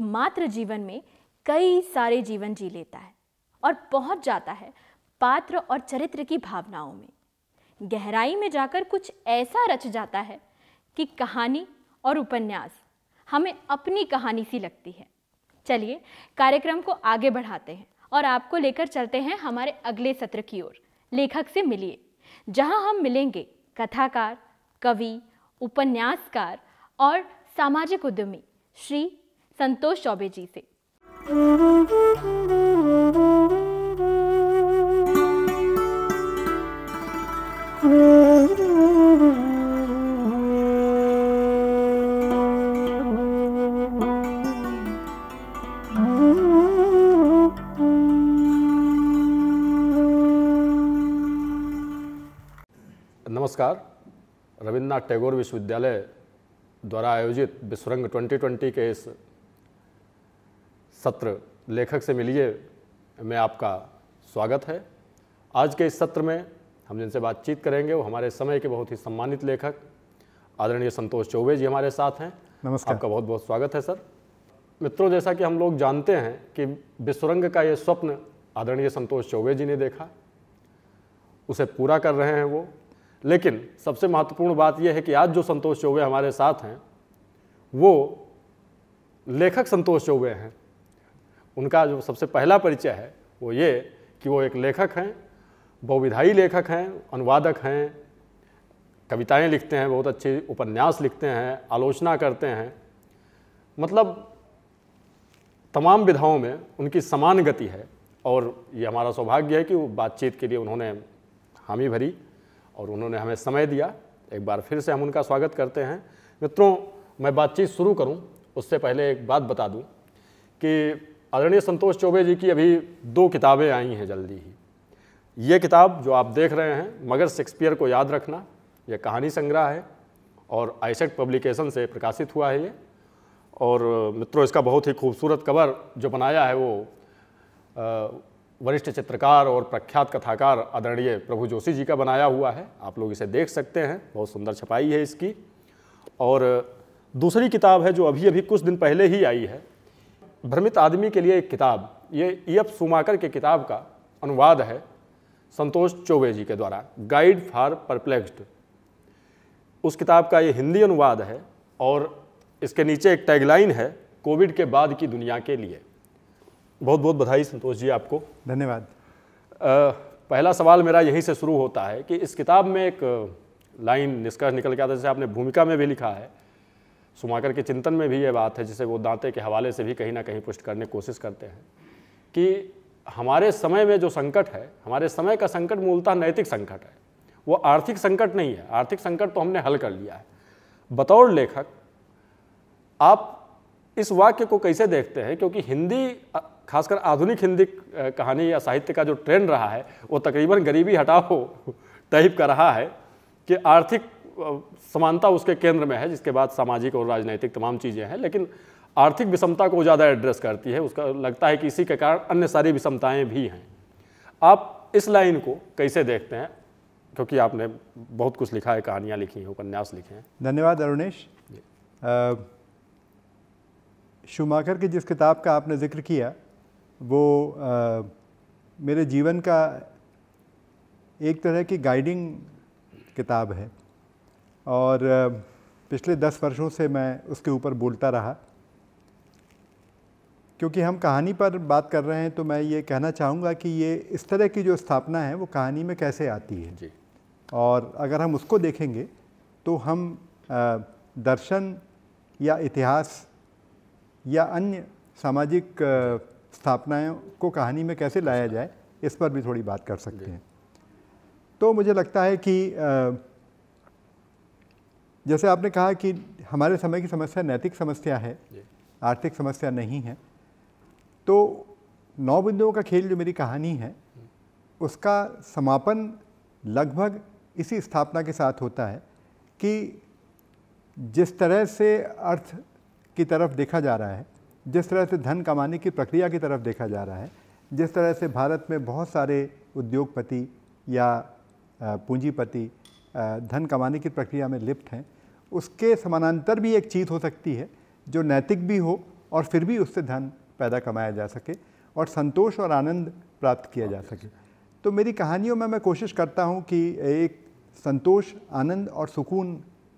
एकमात्र जीवन में कई सारे जीवन जी लेता है और पहुंच जाता है पात्र और चरित्र की भावनाओं में गहराई में जाकर कुछ ऐसा रच जाता है कि कहानी और उपन्यास हमें अपनी कहानी सी लगती है चलिए कार्यक्रम को आगे बढ़ाते हैं और आपको लेकर चलते हैं हमारे अगले सत्र की ओर लेखक से मिलिए जहां हम मिलेंगे कथाकार कवि उपन्यासकार और सामाजिक उद्यमी श्री संतोष चौबे जी से नमस्कार रविन्द्रनाथ टैगोर विश्वविद्यालय द्वारा आयोजित विश्वरंग 2020 के इस सत्र लेखक से मिलिए में आपका स्वागत है आज के इस सत्र में हम जिनसे बातचीत करेंगे वो हमारे समय के बहुत ही सम्मानित लेखक आदरणीय संतोष चौबे जी हमारे साथ हैं नमस्कार आपका बहुत बहुत स्वागत है सर मित्रों जैसा कि हम लोग जानते हैं कि विसुरंग का ये स्वप्न आदरणीय संतोष चौबे जी ने देखा उसे पूरा कर रहे हैं वो लेकिन सबसे महत्वपूर्ण बात यह है कि आज जो संतोष चौबे हमारे साथ हैं वो लेखक संतोष चौबे हैं उनका जो सबसे पहला परिचय है वो ये कि वो एक लेखक हैं बहुविधाई लेखक हैं अनुवादक हैं कविताएं लिखते हैं बहुत अच्छे उपन्यास लिखते हैं आलोचना करते हैं मतलब तमाम विधाओं में उनकी समान गति है और ये हमारा सौभाग्य है कि वो बातचीत के लिए उन्होंने हामी भरी और उन्होंने हमें समय दिया एक बार फिर से हम उनका स्वागत करते हैं मित्रों मैं बातचीत शुरू करूं उससे पहले एक बात बता दूं कि आदरणीय संतोष चौबे जी की अभी दो किताबें आई हैं जल्दी ही ये किताब जो आप देख रहे हैं मगर शेक्सपियर को याद रखना यह कहानी संग्रह है और आइसेट पब्लिकेशन से प्रकाशित हुआ है ये और मित्रों इसका बहुत ही खूबसूरत कवर जो बनाया है वो वरिष्ठ चित्रकार और प्रख्यात कथाकार आदरणीय प्रभु जोशी जी का बनाया हुआ है आप लोग इसे देख सकते हैं बहुत सुंदर छपाई है इसकी और दूसरी किताब है जो अभी अभी कुछ दिन पहले ही आई है भ्रमित आदमी के लिए एक किताब ये ईएफ सुमाकर के किताब का अनुवाद है संतोष चौबे जी के द्वारा गाइड फॉर परप्लेक्स्ड उस किताब का ये हिंदी अनुवाद है और इसके नीचे एक टैगलाइन है कोविड के बाद की दुनिया के लिए बहुत बहुत बधाई संतोष जी आपको धन्यवाद पहला सवाल मेरा यहीं से शुरू होता है कि इस किताब में एक लाइन निष्कर्ष निकल के आता है जैसे आपने भूमिका में भी लिखा है सुमाकर के चिंतन में भी ये बात है जिसे वो दांते के हवाले से भी कहीं ना कहीं पुष्ट करने की कोशिश करते हैं कि हमारे समय में जो संकट है हमारे समय का संकट मूलतः नैतिक संकट है वो आर्थिक संकट नहीं है आर्थिक संकट तो हमने हल कर लिया है बतौर लेखक आप इस वाक्य को कैसे देखते हैं क्योंकि हिंदी खासकर आधुनिक हिंदी कहानी या साहित्य का जो ट्रेंड रहा है वो तकरीबन गरीबी हटाओ टाइप का रहा है कि आर्थिक समानता उसके केंद्र में है जिसके बाद सामाजिक और राजनीतिक तमाम चीज़ें हैं लेकिन आर्थिक विषमता को ज़्यादा एड्रेस करती है उसका लगता है कि इसी के कारण अन्य सारी विषमताएँ भी हैं आप इस लाइन को कैसे देखते हैं क्योंकि आपने बहुत कुछ लिखा है कहानियाँ लिखी हैं उपन्यास लिखे हैं धन्यवाद अरुणेश शुमाकर की जिस किताब का आपने जिक्र किया वो आ, मेरे जीवन का एक तरह की गाइडिंग किताब है और पिछले दस वर्षों से मैं उसके ऊपर बोलता रहा क्योंकि हम कहानी पर बात कर रहे हैं तो मैं ये कहना चाहूँगा कि ये इस तरह की जो स्थापना है वो कहानी में कैसे आती है जी और अगर हम उसको देखेंगे तो हम दर्शन या इतिहास या अन्य सामाजिक स्थापनाएं को कहानी में कैसे लाया जाए इस पर भी थोड़ी बात कर सकते हैं तो मुझे लगता है कि जैसे आपने कहा कि हमारे समय की समस्या नैतिक समस्या है आर्थिक समस्या नहीं है तो नौ बिंदुओं का खेल जो मेरी कहानी है उसका समापन लगभग इसी स्थापना के साथ होता है कि जिस तरह से अर्थ की तरफ देखा जा रहा है जिस तरह से धन कमाने की प्रक्रिया की तरफ देखा जा रहा है जिस तरह से भारत में बहुत सारे उद्योगपति या पूंजीपति धन कमाने की प्रक्रिया में लिप्त हैं उसके समानांतर भी एक चीज़ हो सकती है जो नैतिक भी हो और फिर भी उससे धन पैदा कमाया जा सके और संतोष और आनंद प्राप्त किया जा सके तो मेरी कहानियों में मैं कोशिश करता हूँ कि एक संतोष आनंद और सुकून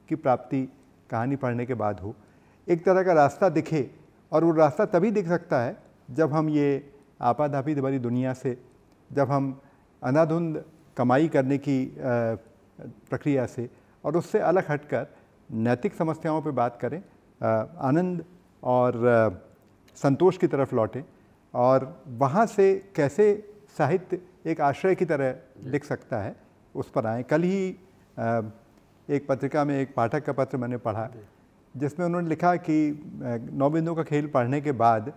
की प्राप्ति कहानी पढ़ने के बाद हो एक तरह का रास्ता दिखे और वो रास्ता तभी दिख सकता है जब हम ये आपाधापी भरी दुनिया से जब हम अनाधुंध कमाई करने की प्रक्रिया से और उससे अलग हटकर नैतिक समस्याओं पर बात करें आनंद और संतोष की तरफ लौटें और वहाँ से कैसे साहित्य एक आश्रय की तरह लिख सकता है उस पर आए कल ही एक पत्रिका में एक पाठक का पत्र मैंने पढ़ा जिसमें उन्होंने लिखा कि नौबिंदों का खेल पढ़ने के बाद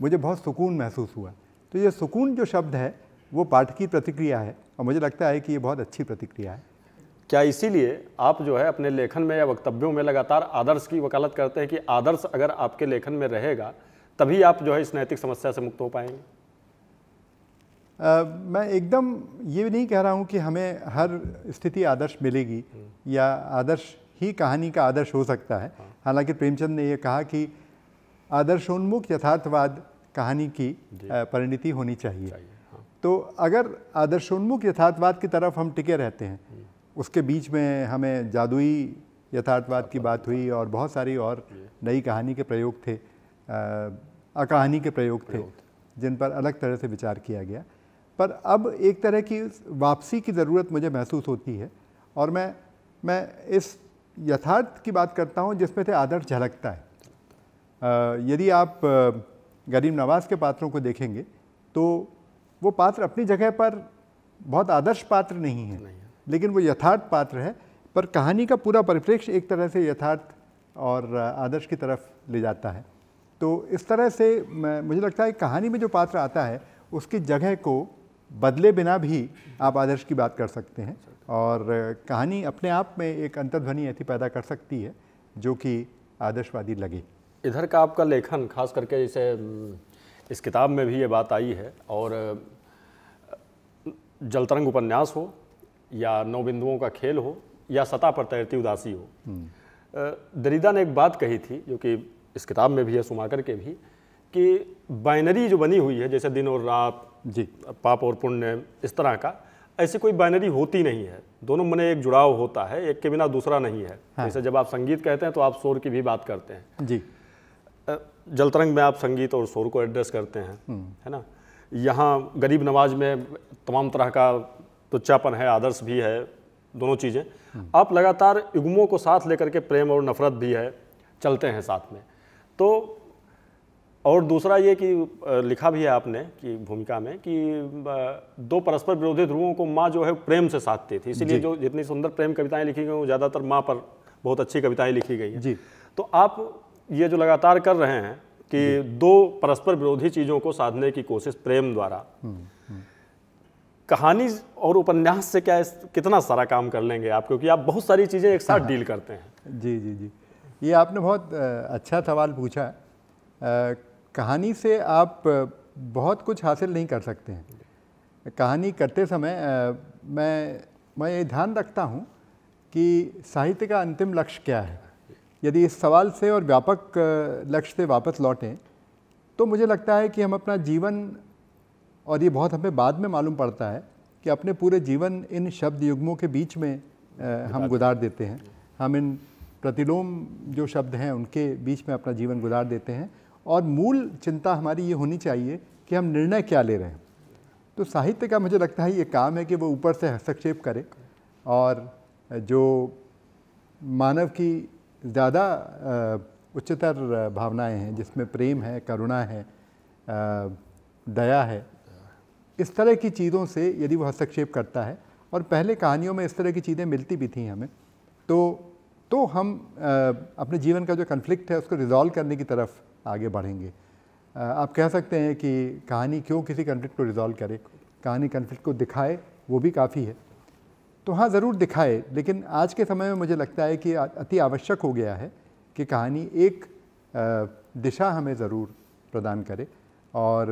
मुझे बहुत सुकून महसूस हुआ तो ये सुकून जो शब्द है वो पाठ की प्रतिक्रिया है और मुझे लगता है कि ये बहुत अच्छी प्रतिक्रिया है क्या इसीलिए आप जो है अपने लेखन में या वक्तव्यों में लगातार आदर्श की वकालत करते हैं कि आदर्श अगर आपके लेखन में रहेगा तभी आप जो है इस नैतिक समस्या से मुक्त हो पाएंगे आ, मैं एकदम ये नहीं कह रहा हूँ कि हमें हर स्थिति आदर्श मिलेगी हम्म। या आदर्श ही कहानी का आदर्श हो सकता है हाँ। हालांकि प्रेमचंद ने यह कहा कि आदर्शोन्मुख यथार्थवाद कहानी की परिणति होनी चाहिए, चाहिए हाँ। तो अगर आदर्शोन्मुख यथार्थवाद की तरफ हम टिके रहते हैं उसके बीच में हमें जादुई यथार्थवाद की बात हुई और बहुत सारी और नई कहानी के प्रयोग थे आ, के प्रयोग थे जिन पर अलग तरह से विचार किया गया पर अब एक तरह की वापसी की ज़रूरत मुझे महसूस होती है और मैं मैं इस यथार्थ की बात करता हूँ जिसमें से आदर्श झलकता है यदि आप गरीब नवाज के पात्रों को देखेंगे तो वो पात्र अपनी जगह पर बहुत आदर्श पात्र नहीं है नहीं। लेकिन वो यथार्थ पात्र है पर कहानी का पूरा परिप्रेक्ष्य एक तरह से यथार्थ और आदर्श की तरफ ले जाता है तो इस तरह से मुझे लगता है कहानी में जो पात्र आता है उसकी जगह को बदले बिना भी आप आदर्श की बात कर सकते हैं और कहानी अपने आप में एक अंतर्ध्वनि ऐसी पैदा कर सकती है जो कि आदर्शवादी लगे इधर का आपका लेखन खास करके जैसे इस किताब में भी ये बात आई है और जलतरंग उपन्यास हो या नौ बिंदुओं का खेल हो या सतह पर तैरती उदासी हो हम्म। दरिदा ने एक बात कही थी जो कि इस किताब में भी है सुमाकर के भी कि बाइनरी जो बनी हुई है जैसे दिन और रात जी पाप और पुण्य इस तरह का ऐसी कोई बाइनरी होती नहीं है दोनों मन एक जुड़ाव होता है एक के बिना दूसरा नहीं है हाँ। जैसे जब आप संगीत कहते हैं तो आप शोर की भी बात करते हैं जी जलतरंग में आप संगीत और शोर को एड्रेस करते हैं हम्म। है ना यहाँ गरीब नवाज में तमाम तरह का तुच्छापन है आदर्श भी है दोनों चीज़ें आप लगातार युग्मों को साथ लेकर के प्रेम और नफरत भी है चलते हैं साथ में तो और दूसरा ये कि लिखा भी है आपने कि भूमिका में कि दो परस्पर विरोधी ध्रुवों को माँ जो है प्रेम से साधती थी इसीलिए जो जितनी सुंदर प्रेम कविताएं लिखी गई वो ज़्यादातर माँ पर बहुत अच्छी कविताएं लिखी गई हैं जी तो आप ये जो लगातार कर रहे हैं कि दो परस्पर विरोधी चीज़ों को साधने की कोशिश प्रेम द्वारा हम्म। कहानी और उपन्यास से क्या कितना सारा काम कर लेंगे आप क्योंकि आप बहुत सारी चीज़ें एक साथ हाँ। डील करते हैं जी जी जी ये आपने बहुत अच्छा सवाल पूछा है कहानी से आप बहुत कुछ हासिल नहीं कर सकते हैं कहानी करते समय मैं मैं ये ध्यान रखता हूँ कि साहित्य का अंतिम लक्ष्य क्या है यदि इस सवाल से और व्यापक लक्ष्य से वापस लौटें तो मुझे लगता है कि हम अपना जीवन और ये बहुत हमें बाद में मालूम पड़ता है कि अपने पूरे जीवन इन शब्द युग्मों के बीच में आ, हम गुजार देते हैं हम इन प्रतिलोम जो शब्द हैं उनके बीच में अपना जीवन गुजार देते हैं और मूल चिंता हमारी ये होनी चाहिए कि हम निर्णय क्या ले रहे हैं तो साहित्य का मुझे लगता है ये काम है कि वो ऊपर से हस्तक्षेप करे और जो मानव की ज़्यादा उच्चतर भावनाएं हैं जिसमें प्रेम है करुणा है दया है इस तरह की चीज़ों से यदि वो हस्तक्षेप करता है और पहले कहानियों में इस तरह की चीज़ें मिलती भी थी हमें तो तो हम आ, अपने जीवन का जो कन्फ्लिक्ट है उसको रिजॉल्व करने की तरफ आगे बढ़ेंगे आ, आप कह सकते हैं कि कहानी क्यों किसी कन्फ्लिक्ट को रिजॉल्व करे कहानी कन्फ्लिक्ट को दिखाए वो भी काफ़ी है तो हाँ ज़रूर दिखाए लेकिन आज के समय में मुझे लगता है कि अति आवश्यक हो गया है कि कहानी एक दिशा हमें ज़रूर प्रदान करे और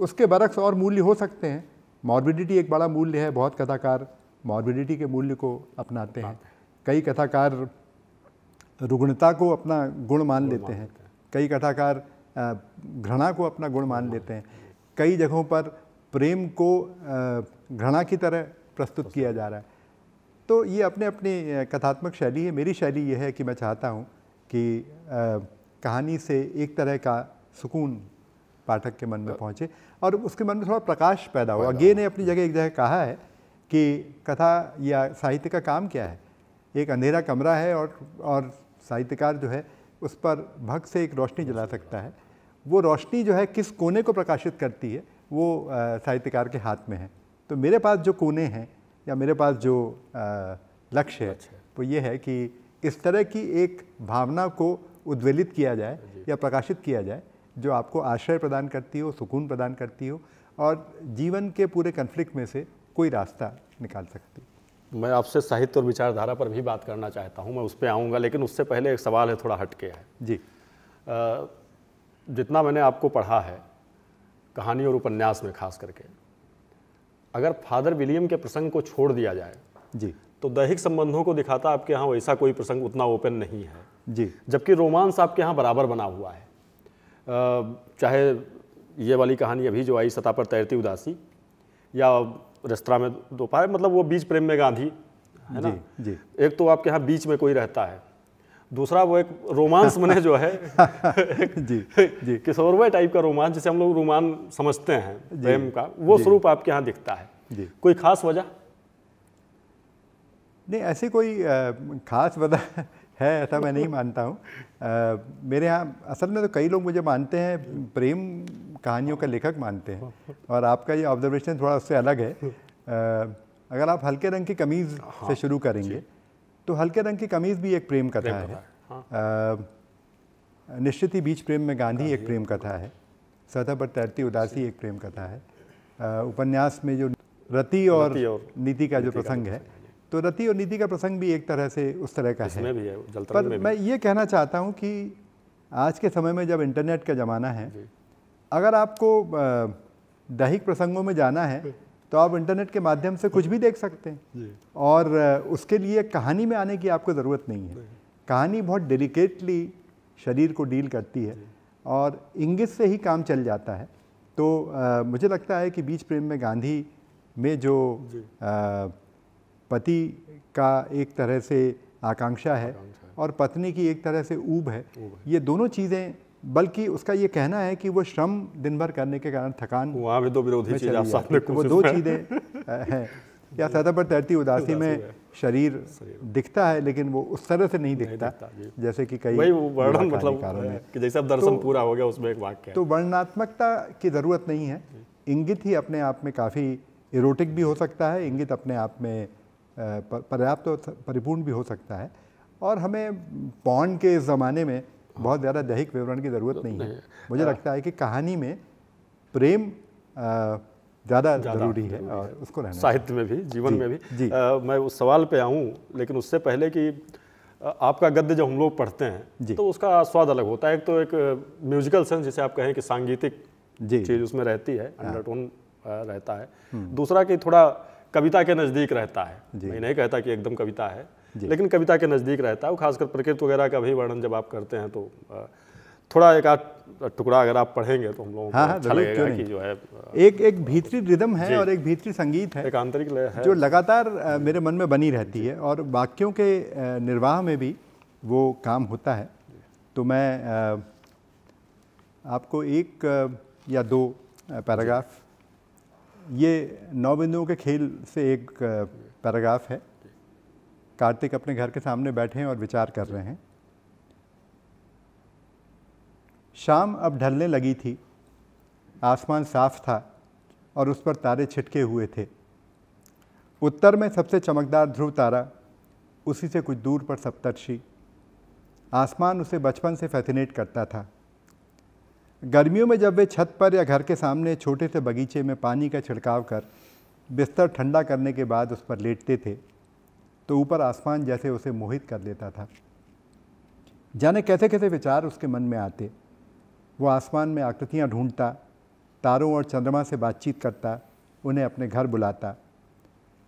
उसके बरक्स और मूल्य हो सकते हैं मॉर्बिडिटी एक बड़ा मूल्य है बहुत कथाकार मॉर्बिडिटी के मूल्य को अपनाते हैं कई कथाकार रुग्णता को अपना गुण मान लेते हैं कई कथाकार घृणा को अपना गुण मान लेते हैं कई जगहों पर प्रेम को घृणा की तरह प्रस्तुत किया जा रहा है तो ये अपने अपने कथात्मक शैली है मेरी शैली ये है कि मैं चाहता हूँ कि कहानी से एक तरह का सुकून पाठक के मन में पहुँचे और उसके मन में थोड़ा प्रकाश पैदा हुआ गे ने अपनी जगह एक जगह कहा है कि कथा या साहित्य का काम क्या है एक अंधेरा कमरा है और और साहित्यकार जो है उस पर भक्त से एक रोशनी जला सकता है वो रोशनी जो है किस कोने को प्रकाशित करती है वो साहित्यकार के हाथ में है तो मेरे पास जो कोने हैं या मेरे पास जो लक्ष्य है अच्छा। वो ये है कि इस तरह की एक भावना को उद्वेलित किया जाए या प्रकाशित किया जाए जो आपको आश्रय प्रदान करती हो सुकून प्रदान करती हो और जीवन के पूरे कन्फ्लिक्ट में से कोई रास्ता निकाल सकती मैं आपसे साहित्य और विचारधारा पर भी बात करना चाहता हूँ मैं उस पर आऊँगा लेकिन उससे पहले एक सवाल है थोड़ा हटके है जी जितना मैंने आपको पढ़ा है कहानी और उपन्यास में खास करके अगर फादर विलियम के प्रसंग को छोड़ दिया जाए जी तो दैहिक संबंधों को दिखाता आपके यहाँ वैसा कोई प्रसंग उतना ओपन नहीं है जी जबकि रोमांस आपके यहाँ बराबर बना हुआ है चाहे ये वाली कहानी अभी जो आई सतह पर तैरती उदासी या रेस्तरा में दोपहर मतलब वो बीच प्रेम में गांधी है ना जी, एक तो आपके यहाँ बीच में कोई रहता है दूसरा वो एक रोमांस मैंने जो है जी जी किशोरवय टाइप का रोमांस जिसे हम लोग रोमान समझते हैं प्रेम का वो स्वरूप आपके यहाँ दिखता है जी कोई खास वजह नहीं ऐसी कोई खास वजह है ऐसा मैं नहीं मानता हूँ मेरे यहाँ असल में तो कई लोग मुझे मानते हैं प्रेम कहानियों का लेखक मानते हैं और आपका ये ऑब्जर्वेशन थोड़ा उससे अलग है अगर आप हल्के रंग की कमीज़ हाँ, से शुरू करेंगे तो हल्के रंग की कमीज़ भी एक प्रेम कथा है हाँ। निश्चित ही बीच प्रेम में गांधी एक प्रेम कथा है सतह पर तैरती उदासी एक प्रेम कथा है उपन्यास में जो रति और नीति का जो प्रसंग है तो रति और नीति का प्रसंग भी एक तरह से उस तरह का है, भी है पर में भी। मैं ये कहना चाहता हूँ कि आज के समय में जब इंटरनेट का ज़माना है अगर आपको दैहिक प्रसंगों में जाना है तो आप इंटरनेट के माध्यम से कुछ भी देख सकते हैं और उसके लिए कहानी में आने की आपको ज़रूरत नहीं है कहानी बहुत डेलिकेटली शरीर को डील करती है और इंगित से ही काम चल जाता है तो आ, मुझे लगता है कि बीच प्रेम में गांधी में जो पति का एक तरह से आकांक्षा है और पत्नी की एक तरह से ऊब है ये दोनों चीज़ें बल्कि उसका ये कहना है कि वो श्रम दिन भर करने के कारण थकान वहाँ भी तो तो दो विरोधी चीज़ें वो दो चीज़ें हैं या सतह पर तैरती उदासी में शरीर दिखता है लेकिन वो उस तरह से नहीं दिखता, नहीं दिखता जैसे कि कई वर्णन मतलब कि जैसे अब दर्शन तो, पूरा हो गया उसमें एक वाक्य तो वर्णनात्मकता की ज़रूरत नहीं है इंगित ही अपने आप में काफ़ी इरोटिक भी हो सकता है इंगित अपने आप में पर्याप्त और परिपूर्ण भी हो सकता है और हमें पौन के ज़माने में बहुत ज़्यादा दैहिक विवरण की ज़रूरत नहीं है मुझे लगता है कि कहानी में प्रेम ज़्यादा जरूरी है और उसको रहना साहित्य में भी जीवन में भी जी। मैं उस सवाल पे आऊँ लेकिन उससे पहले कि आपका गद्य जब हम लोग पढ़ते हैं तो उसका स्वाद अलग होता है एक तो एक म्यूजिकल सेंस जिसे आप कहें कि सांगीतिक चीज़ उसमें रहती है हाँ। अंडरटोन रहता है हम्म। दूसरा कि थोड़ा कविता के नज़दीक रहता है मैं नहीं कहता कि एकदम कविता है लेकिन कविता के नज़दीक रहता है वो खासकर प्रकृति वगैरह का भी वर्णन जब आप करते हैं तो थोड़ा एक आध टुकड़ा अगर आप पढ़ेंगे तो हम लोगों को हाँ, हाँ अच्छा लगेगा कि जो है एक एक भीतरी रिदम है और एक भीतरी संगीत है एक आंतरिक लय है जो लगातार मेरे मन में बनी रहती है और वाक्यों के निर्वाह में भी वो काम होता है तो मैं आपको एक या दो पैराग्राफ ये नौ बिंदुओं के खेल से एक पैराग्राफ है कार्तिक अपने घर के सामने बैठे हैं और विचार कर रहे हैं शाम अब ढलने लगी थी आसमान साफ था और उस पर तारे छिटके हुए थे उत्तर में सबसे चमकदार ध्रुव तारा उसी से कुछ दूर पर सप्तर्षि आसमान उसे बचपन से फैसिनेट करता था गर्मियों में जब वे छत पर या घर के सामने छोटे से बगीचे में पानी का छिड़काव कर बिस्तर ठंडा करने के बाद उस पर लेटते थे तो ऊपर आसमान जैसे उसे मोहित कर लेता था जाने कैसे कैसे विचार उसके मन में आते वो आसमान में आकृतियाँ ढूंढता तारों और चंद्रमा से बातचीत करता उन्हें अपने घर बुलाता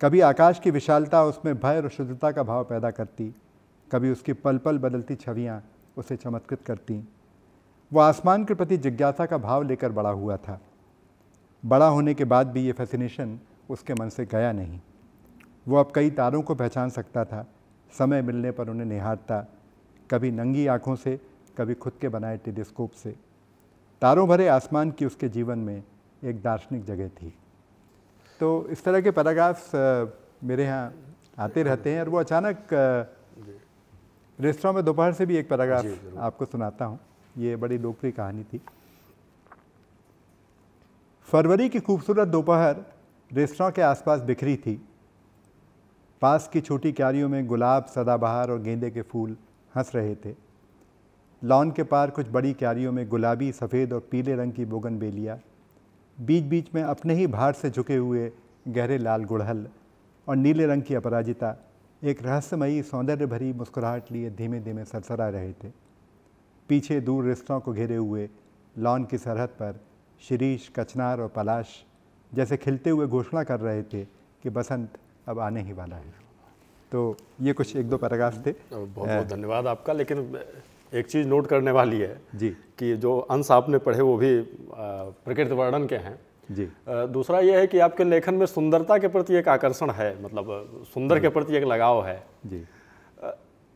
कभी आकाश की विशालता उसमें भय और शुद्धता का भाव पैदा करती कभी उसकी पल पल बदलती छवियाँ उसे चमत्कृत करती वह आसमान के प्रति जिज्ञासा का भाव लेकर बड़ा हुआ था बड़ा होने के बाद भी ये फैसिनेशन उसके मन से गया नहीं वो अब कई तारों को पहचान सकता था समय मिलने पर उन्हें निहारता कभी नंगी आँखों से कभी खुद के बनाए टेलीस्कोप से तारों भरे आसमान की उसके जीवन में एक दार्शनिक जगह थी तो इस तरह के पैराग्राफ्स मेरे यहाँ आते रहते हैं और वो अचानक रेस्टोरेंट में दोपहर से भी एक पैराग्राफ आपको सुनाता हूँ ये बड़ी लोकप्रिय कहानी थी फरवरी की खूबसूरत दोपहर रेस्तरा के आसपास बिखरी थी पास की छोटी क्यारियों में गुलाब सदाबहार और गेंदे के फूल हंस रहे थे लॉन के पार कुछ बड़ी क्यारियों में गुलाबी सफ़ेद और पीले रंग की बोगन बेलिया बीच बीच में अपने ही भार से झुके हुए गहरे लाल गुड़हल और नीले रंग की अपराजिता एक रहस्यमयी सौंदर्य भरी मुस्कुराहट लिए धीमे धीमे सरसरा रहे थे पीछे दूर रिश्तों को घेरे हुए लॉन की सरहद पर शिरीष कचनार और पलाश जैसे खिलते हुए घोषणा कर रहे थे कि बसंत अब आने ही वाला है तो ये कुछ एक दो पैराग्राफ थे बहुत बहुत धन्यवाद आपका लेकिन एक चीज़ नोट करने वाली है जी कि जो अंश आपने पढ़े वो भी प्रकृति वर्णन के हैं जी दूसरा ये है कि आपके लेखन में सुंदरता के प्रति एक आकर्षण है मतलब सुंदर के प्रति एक लगाव है जी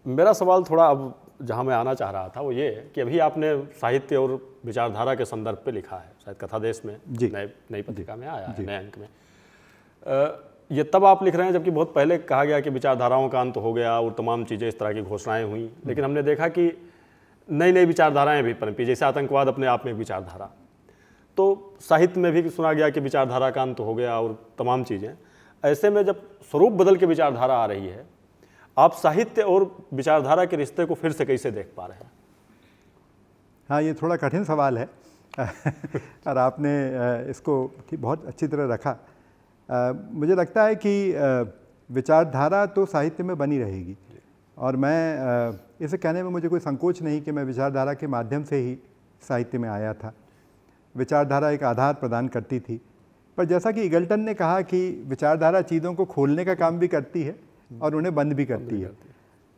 मेरा सवाल थोड़ा अब जहाँ मैं आना चाह रहा था वो ये कि अभी आपने साहित्य और विचारधारा के संदर्भ पे लिखा है शायद कथा देश में जी नई पत्रिका में आया है नए अंक में आ, ये तब आप लिख रहे हैं जबकि बहुत पहले कहा गया कि विचारधाराओं का अंत हो गया और तमाम चीज़ें इस तरह की घोषणाएं हुई हम्म। लेकिन हमने देखा कि नई नई विचारधाराएं भी पनपी जैसे आतंकवाद अपने आप में एक विचारधारा तो साहित्य में भी सुना गया कि विचारधारा का अंत हो गया और तमाम चीज़ें ऐसे में जब स्वरूप बदल के विचारधारा आ रही है आप साहित्य और विचारधारा के रिश्ते को फिर से कैसे देख पा रहे हैं हाँ ये थोड़ा कठिन सवाल है और आपने इसको बहुत अच्छी तरह रखा मुझे लगता है कि विचारधारा तो साहित्य में बनी रहेगी और मैं इसे कहने में मुझे कोई संकोच नहीं कि मैं विचारधारा के माध्यम से ही साहित्य में आया था विचारधारा एक आधार प्रदान करती थी पर जैसा कि इगल्टन ने कहा कि विचारधारा चीज़ों को खोलने का काम भी करती है और उन्हें बंद भी करती है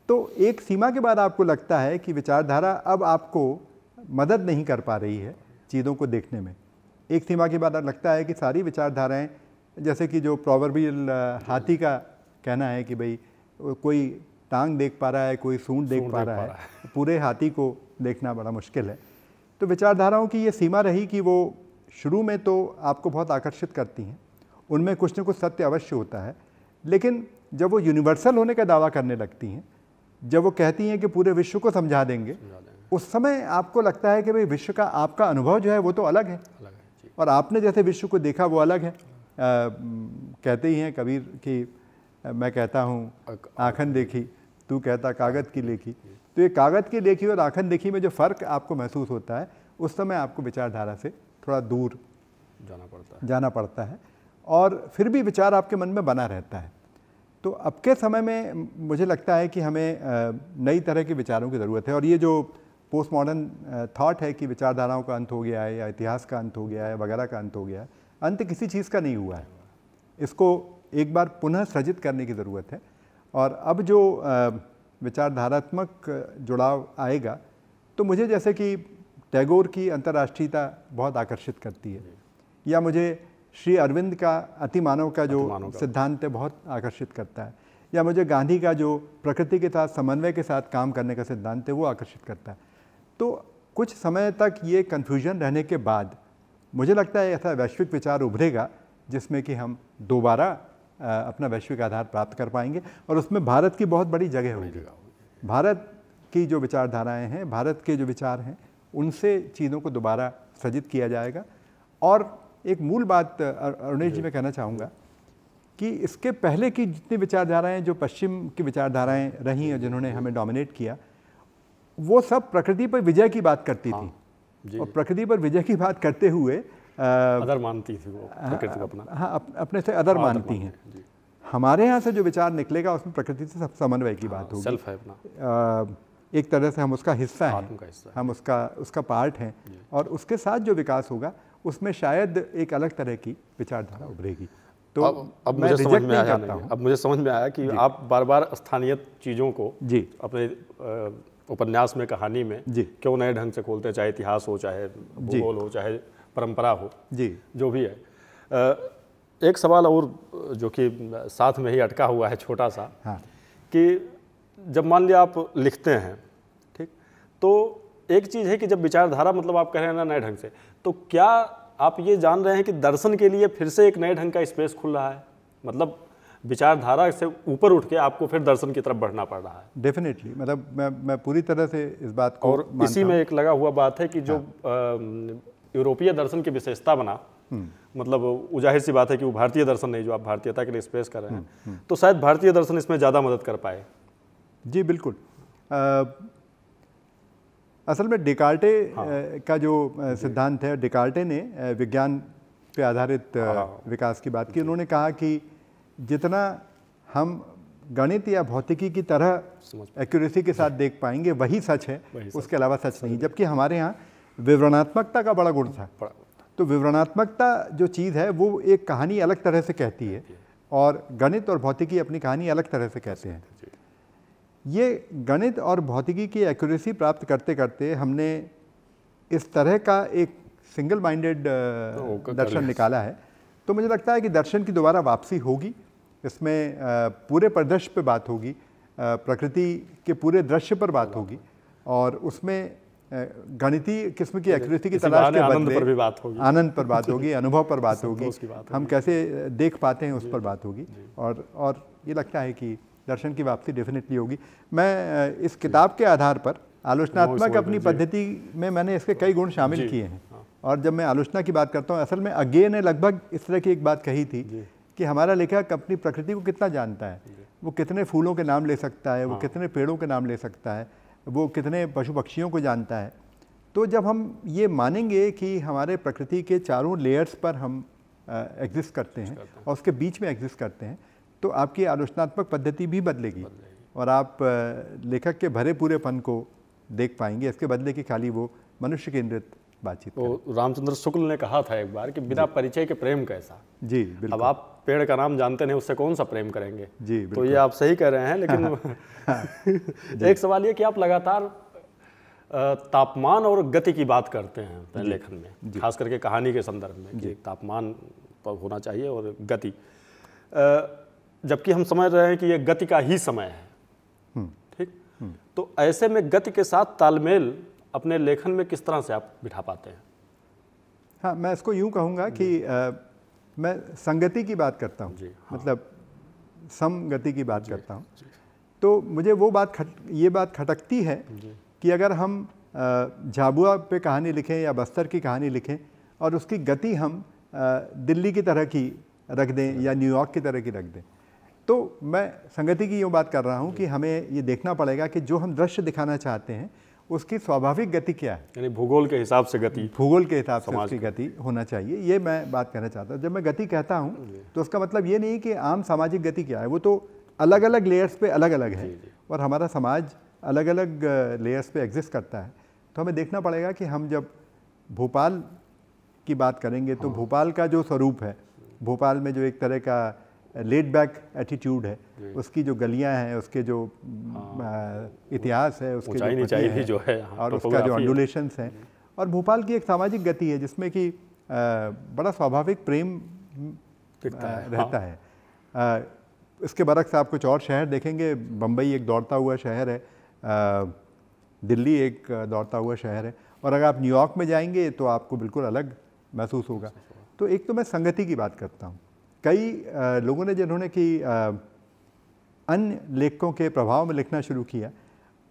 तो एक सीमा के बाद आपको लगता है कि विचारधारा अब आपको मदद नहीं कर पा रही है चीज़ों को देखने में एक सीमा के बाद लगता है कि सारी विचारधाराएं जैसे कि जो प्रॉवर्बियल हाथी का कहना है कि भाई कोई टांग देख पा रहा है कोई सूंड देख, देख पा रहा है पूरे हाथी को देखना बड़ा मुश्किल है तो विचारधाराओं की ये सीमा रही कि वो शुरू में तो आपको बहुत आकर्षित करती हैं उनमें कुछ न कुछ सत्य अवश्य होता है लेकिन जब वो यूनिवर्सल होने का दावा करने लगती हैं जब वो कहती हैं कि पूरे विश्व को समझा देंगे उस समय आपको लगता है कि भाई विश्व का आपका अनुभव जो है वो तो अलग है, अलग है और आपने जैसे विश्व को देखा वो अलग है आ, कहते ही हैं कबीर कि मैं कहता हूँ आखन देखी तू कहता कागज़ की लेखी तो ये कागज़ की लेखी और आखन देखी में जो फ़र्क आपको महसूस होता है उस समय आपको विचारधारा से थोड़ा दूर जाना पड़ता है जाना पड़ता है और फिर भी विचार आपके मन में बना रहता है तो अब के समय में मुझे लगता है कि हमें नई तरह के विचारों की ज़रूरत है और ये जो पोस्ट मॉडर्न थाट है कि विचारधाराओं का अंत हो गया है या इतिहास का अंत हो गया है वगैरह का अंत हो गया है अंत किसी चीज़ का नहीं हुआ है इसको एक बार पुनः सृजित करने की ज़रूरत है और अब जो विचारधारात्मक जुड़ाव आएगा तो मुझे जैसे कि टैगोर की अंतर्राष्ट्रीयता बहुत आकर्षित करती है या मुझे श्री अरविंद का अति मानव का जो सिद्धांत है बहुत आकर्षित करता है या मुझे गांधी का जो प्रकृति के साथ समन्वय के साथ काम करने का सिद्धांत है वो आकर्षित करता है तो कुछ समय तक ये कन्फ्यूजन रहने के बाद मुझे लगता है ऐसा वैश्विक विचार उभरेगा जिसमें कि हम दोबारा अपना वैश्विक आधार प्राप्त कर पाएंगे और उसमें भारत की बहुत बड़ी जगह होगी भारत की जो विचारधाराएं हैं भारत के जो विचार हैं उनसे चीज़ों को दोबारा सजित किया जाएगा और एक मूल बात अरुणेश जी मैं कहना चाहूँगा कि इसके पहले की जितनी विचारधाराएं जो पश्चिम की विचारधाराएं रही हैं जिन्होंने हमें डोमिनेट किया वो सब प्रकृति पर विजय की बात करती थी हाँ, और प्रकृति पर विजय की बात करते हुए अदर मानती थी वो हाँ, प्रकृति अपना हाँ अप, अपने से अदर हाँ, मानती हैं हमारे यहाँ से जो विचार निकलेगा उसमें प्रकृति से सब समन्वय की बात होगी सेल्फ है अपना एक तरह से हम उसका हिस्सा हैं हम उसका उसका पार्ट हैं और उसके साथ जो विकास होगा उसमें शायद एक अलग तरह की विचारधारा उभरेगी तो अब, अब मुझे समझ में आया नहीं अब मुझे समझ में आया कि आप बार बार स्थानीय चीज़ों को जी अपने उपन्यास में कहानी में जी क्यों नए ढंग से खोलते चाहे इतिहास हो चाहे भूगोल हो चाहे परंपरा हो जी जो भी है एक सवाल और जो कि साथ में ही अटका हुआ है छोटा सा हाँ। कि जब मान लिया आप लिखते हैं ठीक तो एक चीज़ है कि जब विचारधारा मतलब आप कह रहे हैं ना नए ढंग से तो क्या आप ये जान रहे हैं कि दर्शन के लिए फिर से एक नए ढंग का स्पेस खुल रहा है मतलब विचारधारा से ऊपर उठ के आपको फिर दर्शन की तरफ बढ़ना पड़ रहा है डेफिनेटली मतलब मैं मैं पूरी तरह से इस बात को और इसी में एक लगा हुआ बात है कि जो हाँ। यूरोपीय दर्शन की विशेषता बना हम्म। मतलब उजाहिर जाहिर सी बात है कि वो भारतीय दर्शन नहीं जो आप भारतीयता के लिए स्पेस कर रहे हैं हम्म, हम्म। तो शायद भारतीय दर्शन इसमें ज़्यादा मदद कर पाए जी बिल्कुल असल में डिकार्टे हाँ। का जो सिद्धांत है डिकार्टे ने विज्ञान पे आधारित हाँ। विकास की बात की उन्होंने कहा कि जितना हम गणित या भौतिकी की तरह एक्यूरेसी के साथ देख पाएंगे वही सच है वही उसके अलावा सच नहीं जबकि हमारे यहाँ विवरणात्मकता का बड़ा गुण था तो विवरणात्मकता जो चीज़ है वो एक कहानी अलग तरह से कहती है और गणित और भौतिकी अपनी कहानी अलग तरह से कहते हैं ये गणित और भौतिकी की एक्यूरेसी प्राप्त करते करते हमने इस तरह का एक सिंगल माइंडेड तो दर्शन निकाला है तो मुझे लगता है कि दर्शन की दोबारा वापसी होगी इसमें पूरे परिदृश्य पर बात होगी प्रकृति के पूरे दृश्य पर बात होगी और उसमें गणितीय किस्म की एक्यूरेसी की तलाश के आनंद पर भी बात होगी आनंद पर बात होगी अनुभव पर बात होगी हम कैसे देख पाते हैं उस पर बात होगी और और ये लगता है कि दर्शन की वापसी डेफिनेटली होगी मैं इस किताब के आधार पर आलोचनात्मक अपनी पद्धति में मैंने इसके कई गुण शामिल किए हैं हाँ। और जब मैं आलोचना की बात करता हूँ असल में अज्ञे ने लगभग इस तरह की एक बात कही थी कि हमारा लेखक अपनी प्रकृति को कितना जानता है वो कितने फूलों के नाम ले सकता है वो हाँ। कितने पेड़ों के नाम ले सकता है वो कितने पशु पक्षियों को जानता है तो जब हम ये मानेंगे कि हमारे प्रकृति के चारों लेयर्स पर हम एग्जिस्ट करते हैं और उसके बीच में एग्जिस्ट करते हैं तो आपकी आलोचनात्मक पद्धति भी बदलेगी और आप लेखक के भरे पूरे पन को देख पाएंगे इसके बदले कि खाली वो मनुष्य केंद्रित बातचीत तो रामचंद्र शुक्ल ने कहा था एक बार कि बिना परिचय के प्रेम कैसा जी अब आप पेड़ का नाम जानते नहीं उससे कौन सा प्रेम करेंगे जी तो ये आप सही कह रहे हैं लेकिन हाँ, हाँ, एक सवाल ये कि आप लगातार तापमान और गति की बात करते हैं लेखन में खास करके कहानी के संदर्भ में कि तापमान पर तो होना चाहिए और गति जबकि हम समझ रहे हैं कि ये गति का ही समय है हम्म। ठीक हम्म। तो ऐसे में गति के साथ तालमेल अपने लेखन में किस तरह से आप बिठा पाते हैं हाँ मैं इसको यूँ कहूँगा कि आ, मैं संगति की बात करता हूँ हाँ। मतलब सम गति की बात करता हूँ तो मुझे वो बात खट ये बात खटकती है कि अगर हम झाबुआ पे कहानी लिखें या बस्तर की कहानी लिखें और उसकी गति हम दिल्ली की तरह की रख दें या न्यूयॉर्क की तरह की रख दें तो मैं संगति की यूँ बात कर रहा हूँ कि हमें ये देखना पड़ेगा कि जो हम दृश्य दिखाना चाहते हैं उसकी स्वाभाविक गति क्या है यानी भूगोल के हिसाब से गति भूगोल के हिसाब से उसकी गति होना चाहिए ये मैं बात कहना चाहता हूँ जब मैं गति कहता हूँ तो उसका मतलब ये नहीं कि आम सामाजिक गति क्या है वो तो अलग अलग लेयर्स पे अलग अलग है और हमारा समाज अलग अलग लेयर्स पे एग्जिस्ट करता है तो हमें देखना पड़ेगा कि हम जब भोपाल की बात करेंगे तो हाँ। भोपाल का जो स्वरूप है भोपाल में जो एक तरह का लेड बैक एटीट्यूड है उसकी जो गलियां हैं उसके जो हाँ, इतिहास है उसके जो, जो है हाँ, और उसका जो अंडुलेशंस हैं और भोपाल की एक सामाजिक गति है जिसमें कि बड़ा स्वाभाविक प्रेम हाँ। रहता है इसके बरक्स आप कुछ और शहर देखेंगे बम्बई एक दौड़ता हुआ शहर है दिल्ली एक दौड़ता हुआ शहर है और अगर आप न्यूयॉर्क में जाएंगे तो आपको बिल्कुल अलग महसूस होगा तो एक तो मैं संगति की बात करता हूँ कई लोगों ने जिन्होंने कि अन्य लेखकों के प्रभाव में लिखना शुरू किया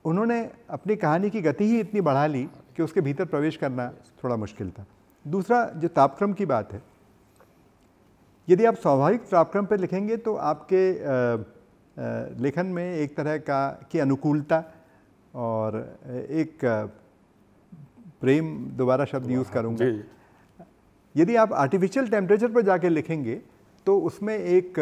उन्होंने अपनी कहानी की गति ही इतनी बढ़ा ली कि उसके भीतर प्रवेश करना थोड़ा मुश्किल था दूसरा जो तापक्रम की बात है यदि आप स्वाभाविक तापक्रम पर लिखेंगे तो आपके लेखन में एक तरह का की अनुकूलता और एक प्रेम दोबारा शब्द यूज़ करूँगा यदि आप आर्टिफिशियल टेम्परेचर पर जाके लिखेंगे तो उसमें एक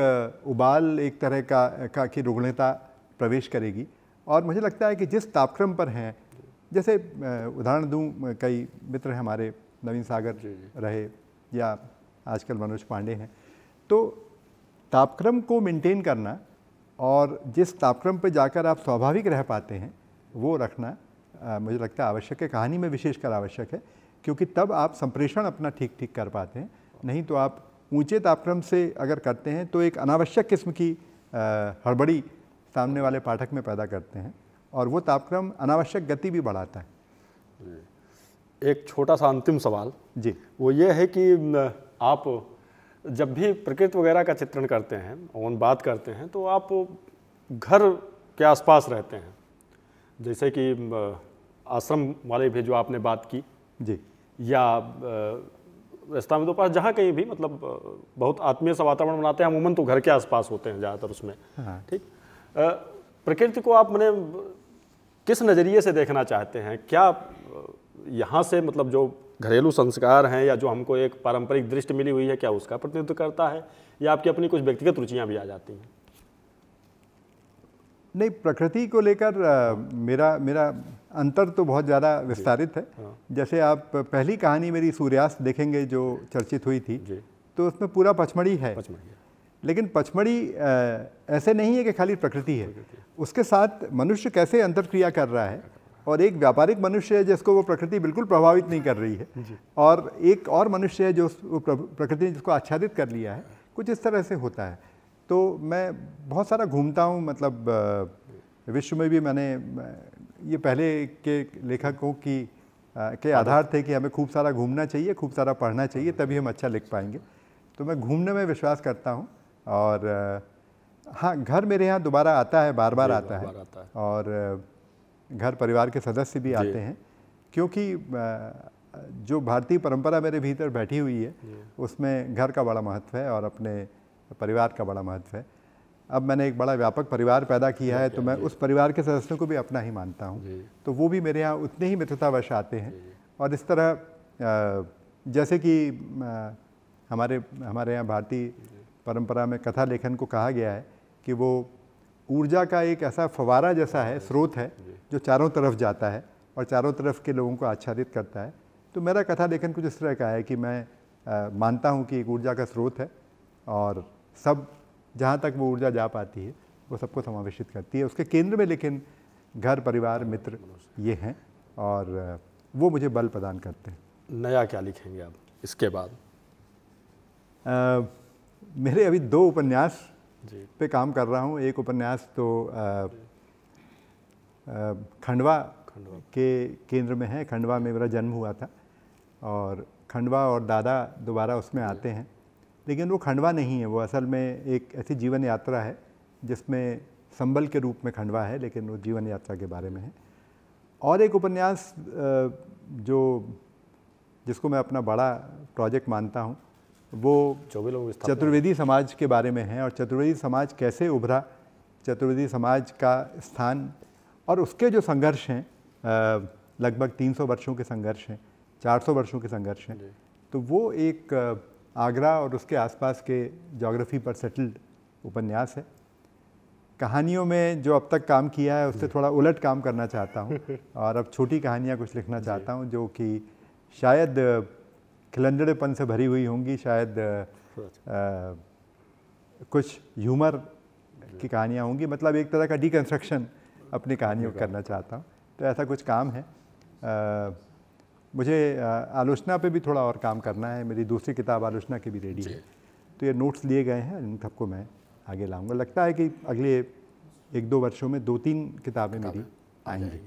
उबाल एक तरह का का की रुग्णता प्रवेश करेगी और मुझे लगता है कि जिस तापक्रम पर हैं जैसे उदाहरण दूँ कई मित्र हैं हमारे नवीन सागर जी जी। रहे या आजकल मनोज पांडे हैं तो तापक्रम को मेंटेन करना और जिस तापक्रम पर जाकर आप स्वाभाविक रह पाते हैं वो रखना आ, मुझे लगता है आवश्यक है कहानी में विशेषकर आवश्यक है क्योंकि तब आप संप्रेषण अपना ठीक ठीक कर पाते हैं नहीं तो आप ऊंचे तापक्रम से अगर करते हैं तो एक अनावश्यक किस्म की हड़बड़ी सामने वाले पाठक में पैदा करते हैं और वो तापक्रम अनावश्यक गति भी बढ़ाता है एक छोटा सा अंतिम सवाल जी वो ये है कि आप जब भी प्रकृति वगैरह का चित्रण करते हैं और बात करते हैं तो आप घर के आसपास रहते हैं जैसे कि आश्रम वाले भी जो आपने बात की जी या रेस्ता में तो पास जहाँ कहीं भी मतलब बहुत आत्मीय सा वातावरण बनाते हैं अमूमन तो घर के आसपास होते हैं ज़्यादातर उसमें हाँ। ठीक प्रकृति को आप मैंने किस नज़रिए से देखना चाहते हैं क्या यहाँ से मतलब जो घरेलू संस्कार हैं या जो हमको एक पारंपरिक दृष्टि मिली हुई है क्या उसका प्रतिनिधित्व करता है या आपकी अपनी कुछ व्यक्तिगत रुचियाँ भी आ जाती हैं नहीं प्रकृति को लेकर मेरा मेरा अंतर तो बहुत ज़्यादा विस्तारित है हाँ। जैसे आप पहली कहानी मेरी सूर्यास्त देखेंगे जो चर्चित हुई थी तो उसमें पूरा पचमढ़ी है लेकिन पचमढ़ी ऐसे नहीं है कि खाली प्रकृति है उसके साथ मनुष्य कैसे अंतर क्रिया कर रहा है और एक व्यापारिक मनुष्य है जिसको वो प्रकृति बिल्कुल प्रभावित नहीं कर रही है और एक और मनुष्य है जो प्रकृति ने जिसको आच्छादित कर लिया है कुछ इस तरह से होता है तो मैं बहुत सारा घूमता हूँ मतलब विश्व में भी मैंने ये पहले के लेखकों की आ, के आधार थे कि हमें खूब सारा घूमना चाहिए खूब सारा पढ़ना चाहिए तभी हम अच्छा लिख पाएंगे तो मैं घूमने में विश्वास करता हूँ और हाँ घर मेरे यहाँ दोबारा आता है बार बार आता, है, आता है और घर परिवार के सदस्य भी आते हैं क्योंकि जो भारतीय परंपरा मेरे भीतर बैठी हुई है उसमें घर का बड़ा महत्व है और अपने परिवार का बड़ा महत्व है अब मैंने एक बड़ा व्यापक परिवार पैदा किया है तो मैं उस परिवार के सदस्यों को भी अपना ही मानता हूँ तो वो भी मेरे यहाँ उतने ही मित्रतावश आते हैं और इस तरह जैसे कि हमारे हमारे यहाँ भारतीय परंपरा में कथा लेखन को कहा गया है कि वो ऊर्जा का एक ऐसा फवारा जैसा है स्रोत है जो चारों तरफ जाता है और चारों तरफ के लोगों को आच्छादित करता है तो मेरा कथा लेखन कुछ इस तरह का है कि मैं मानता हूँ कि एक ऊर्जा का स्रोत है और सब जहाँ तक वो ऊर्जा जा पाती है वो सबको समावेशित करती है उसके केंद्र में लेकिन घर परिवार मित्र ये हैं और वो मुझे बल प्रदान करते हैं नया क्या लिखेंगे आप इसके बाद आ, मेरे अभी दो उपन्यास पे काम कर रहा हूँ एक उपन्यास तो आ, आ, खंडवा, खंडवा के केंद्र में है खंडवा में मेरा जन्म हुआ था और खंडवा और दादा दोबारा उसमें आते हैं लेकिन वो खंडवा नहीं है वो असल में एक ऐसी जीवन यात्रा है जिसमें संबल के रूप में खंडवा है लेकिन वो जीवन यात्रा के बारे में है और एक उपन्यास जो जिसको मैं अपना बड़ा प्रोजेक्ट मानता हूँ वो चतुर्वेदी समाज के बारे में है और चतुर्वेदी समाज कैसे उभरा चतुर्वेदी समाज का स्थान और उसके जो संघर्ष हैं लगभग 300 वर्षों के संघर्ष हैं 400 वर्षों के संघर्ष हैं तो वो एक आगरा और उसके आसपास के जोग्राफ़ी पर सेटल्ड उपन्यास है कहानियों में जो अब तक काम किया है उससे थोड़ा उलट काम करना चाहता हूँ और अब छोटी कहानियाँ कुछ लिखना चाहता हूँ जो कि शायद खिलंजड़ेपन से भरी हुई होंगी शायद आ, अच्छा। कुछ ह्यूमर की कहानियाँ होंगी मतलब एक तरह का डिकन्स्ट्रक्शन अपनी कहानियों करना चाहता हूँ तो ऐसा कुछ काम है आ, मुझे आलोचना पे भी थोड़ा और काम करना है मेरी दूसरी किताब आलोचना की भी रेडी है तो ये नोट्स लिए गए हैं इन सबको मैं आगे लाऊंगा लगता है कि अगले एक दो वर्षों में दो तीन किताबें मेरी आएंगी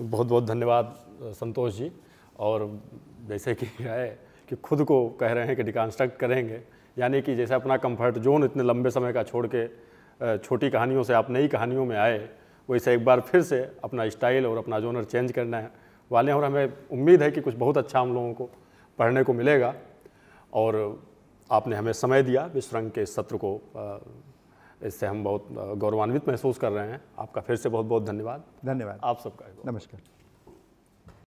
बहुत बहुत धन्यवाद संतोष जी और जैसे कि है कि खुद को कह रहे हैं कि डिकॉन्स्ट्रक्ट करेंगे यानी कि जैसे अपना कंफर्ट जोन इतने लंबे समय का छोड़ के छोटी कहानियों से आप नई कहानियों में आए वैसे एक बार फिर से अपना स्टाइल और अपना जोनर चेंज करना है वाले हैं और हमें उम्मीद है कि कुछ बहुत अच्छा हम लोगों को पढ़ने को मिलेगा और आपने हमें समय दिया विश्वरंग के इस सत्र को इससे हम बहुत गौरवान्वित महसूस कर रहे हैं आपका फिर से बहुत बहुत धन्यवाद धन्यवाद आप सबका नमस्कार